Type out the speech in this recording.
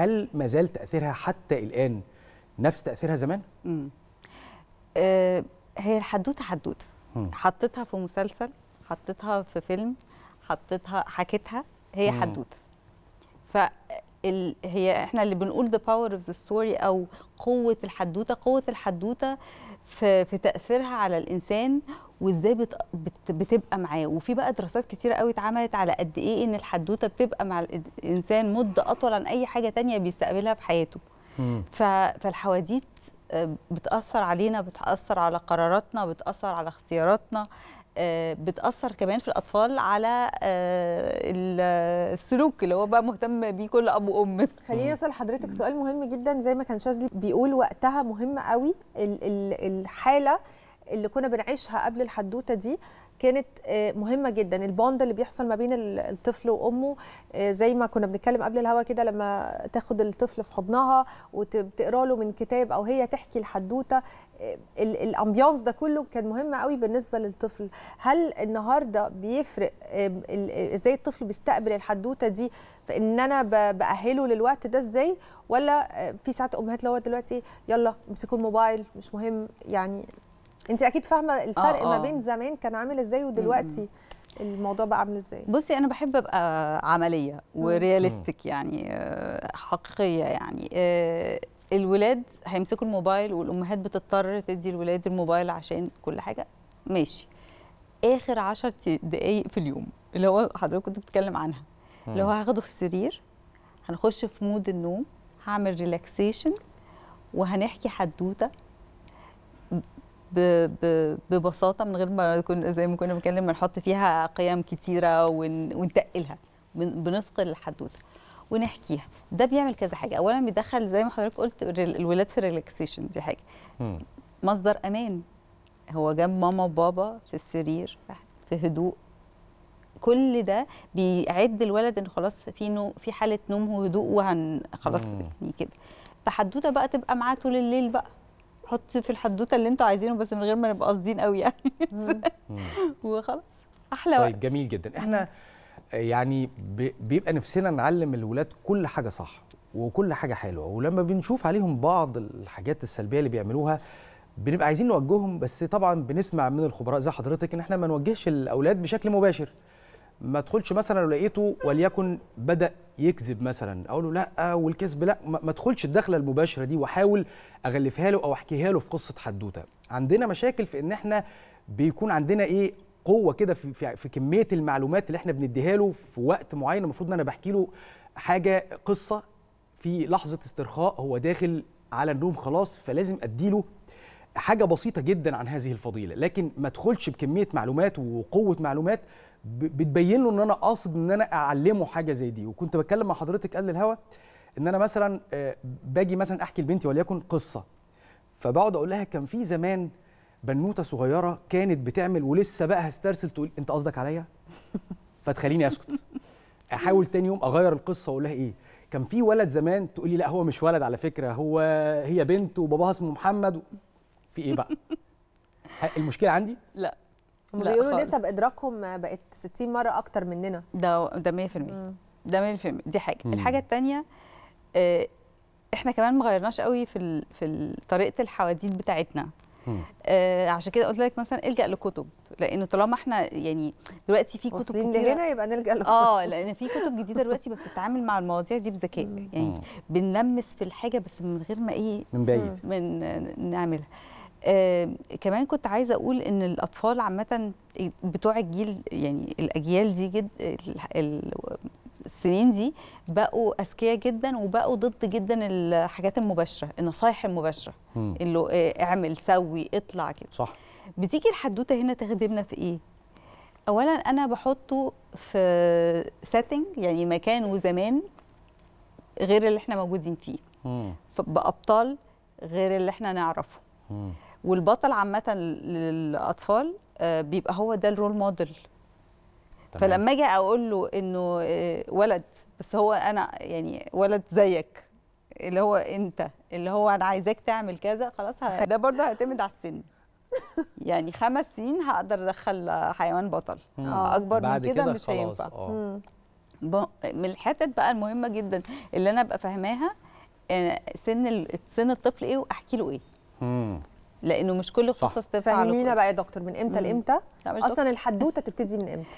هل ما زال تاثيرها حتى الان نفس تاثيرها زمان آه هي الحدوته حدوته حطيتها في مسلسل حطيتها في فيلم حطيتها حكيتها هي حدوته ال... هي احنا اللي بنقول ذا باور اوف ذا ستوري او قوه الحدوته قوه الحدوته في, في تاثيرها على الانسان وازاي بت... بت... بتبقى معاه وفي بقى دراسات كتيره قوي اتعملت على قد ايه ان الحدوته بتبقى مع الانسان مده اطول عن اي حاجه تانية بيستقبلها في حياته ف... فالحواديت آه، بتاثر علينا بتاثر على قراراتنا بتاثر على اختياراتنا آه، بتاثر كمان في الاطفال على آه، السلوك اللي هو بقى مهتم بيه كل اب وام خليني اسال حضرتك سؤال مهم جدا زي ما كان شاذلي بيقول وقتها مهم قوي الحاله اللي كنا بنعيشها قبل الحدوته دي كانت آه، مهمه جدا البوند اللي بيحصل ما بين الطفل وامه آه، زي ما كنا بنتكلم قبل الهوا كده لما تاخد الطفل في حضنها وتقرا له من كتاب او هي تحكي الحدوته الامبيانس آه، ده كله كان مهم قوي بالنسبه للطفل هل النهارده بيفرق ازاي الطفل بيستقبل الحدوته دي فان انا باهله للوقت ده ازاي ولا في ساعات امهات اللي هو دلوقتي يلا امسكوا الموبايل مش مهم يعني انت اكيد فاهمه الفرق آه آه. ما بين زمان كان عامل ازاي ودلوقتي الموضوع بقى عامل ازاي بصي انا بحب ابقى عمليه ورياليستيك يعني آه، حقيقيه يعني آه، الولاد هيمسكوا الموبايل والامهات بتضطر تدي الولاد الموبايل عشان كل حاجه ماشي اخر 10 دقائق في اليوم اللي هو حضرتك كنت بتتكلم عنها اللي هو هاخده في السرير هنخش في مود النوم هعمل ريلاكسيشن وهنحكي حدوته ببساطه من غير ما زي ما كنا بنتكلم ما نحط فيها قيم كتيره ونتقلها بنثقل الحدوته ونحكيها ده بيعمل كذا حاجه اولا بيدخل زي ما حضرتك قلت الولاد في ريلاكسيشن دي حاجه مصدر امان هو جنب ماما وبابا في السرير في هدوء كل ده بيعد الولد ان خلاص في في حاله نوم وهدوء وهن خلاص يعني كده فحدوته بقى تبقى معاه طول الليل بقى حط في الحدوته اللي انتوا عايزينه بس من غير ما نبقى قاصدين قوي يعني وخلاص احلى طيب وقت جميل جدا احنا أمم. يعني بيبقى نفسنا نعلم الولاد كل حاجه صح وكل حاجه حلوه ولما بنشوف عليهم بعض الحاجات السلبيه اللي بيعملوها بنبقى عايزين نوجههم بس طبعا بنسمع من الخبراء زي حضرتك ان احنا ما نوجهش الاولاد بشكل مباشر ما تدخلش مثلا لو لقيته وليكن بدا يكذب مثلا اقول له لا والكذب لا ما تدخلش الدخله المباشره دي واحاول اغلفها له او احكيها له في قصه حدوته عندنا مشاكل في ان احنا بيكون عندنا ايه قوه كده في, في, في كميه المعلومات اللي احنا بنديها له في وقت معين المفروض ان انا بحكي له حاجه قصه في لحظه استرخاء هو داخل على النوم خلاص فلازم اديله حاجه بسيطه جدا عن هذه الفضيله لكن ما تدخلش بكميه معلومات وقوه معلومات بتبين له ان انا قاصد ان انا اعلمه حاجه زي دي وكنت بتكلم مع حضرتك قبل الهوا ان انا مثلا آه، باجي مثلا احكي لبنتي وليكن قصه فبقعد اقول لها كان في زمان بنوته صغيره كانت بتعمل ولسه بقى هسترسل تقول انت قصدك عليا فتخليني اسكت احاول تاني يوم اغير القصه واقول لها ايه كان في ولد زمان تقولي لا هو مش ولد على فكره هو هي بنت وباباها اسمه محمد في ايه بقى المشكله عندي لا هم بيقولوا نسب ادراكهم بقت 60 مره اكتر مننا ده ده 100% ده 100% دي حاجه مم. الحاجه الثانيه اه احنا كمان ما غيرناش قوي في في طريقه الحواديت بتاعتنا آه عشان كده قلت لك مثلا الجا لكتب لانه طالما احنا يعني دلوقتي في كتب كتير هنا يبقى نلجا لكتب اه لان في كتب جديده دلوقتي بتتعامل مع المواضيع دي بذكاء يعني بنلمس في الحاجه بس من غير ما ايه من بعيد من نعملها آه كمان كنت عايزه اقول ان الاطفال عامه بتوع الجيل يعني الاجيال دي جد السنين دي بقوا اذكياء جدا وبقوا ضد جدا الحاجات المباشره النصايح المباشره م. اللي إيه، اعمل سوي اطلع كده صح بتيجي الحدوته هنا تخدمنا في ايه اولا انا بحطه في سيتنج يعني مكان وزمان غير اللي احنا موجودين فيه م. بابطال غير اللي احنا نعرفه م. والبطل عامه للاطفال آه، بيبقى هو ده الرول موديل فلما اجي اقول له انه آه، ولد بس هو انا يعني ولد زيك اللي هو انت اللي هو انا عايزاك تعمل كذا خلاص ده برضه هيعتمد على السن يعني خمس سنين هقدر ادخل حيوان بطل آه. اكبر من كده, مش هينفع آه. من الحتت بقى المهمه جدا اللي انا ابقى فاهماها سن سن الطفل ايه واحكي له ايه مم. لانه مش كل القصص تنفع فهمينا بقى يا دكتور من امتى لامتى اصلا الحدوته تبتدي من امتى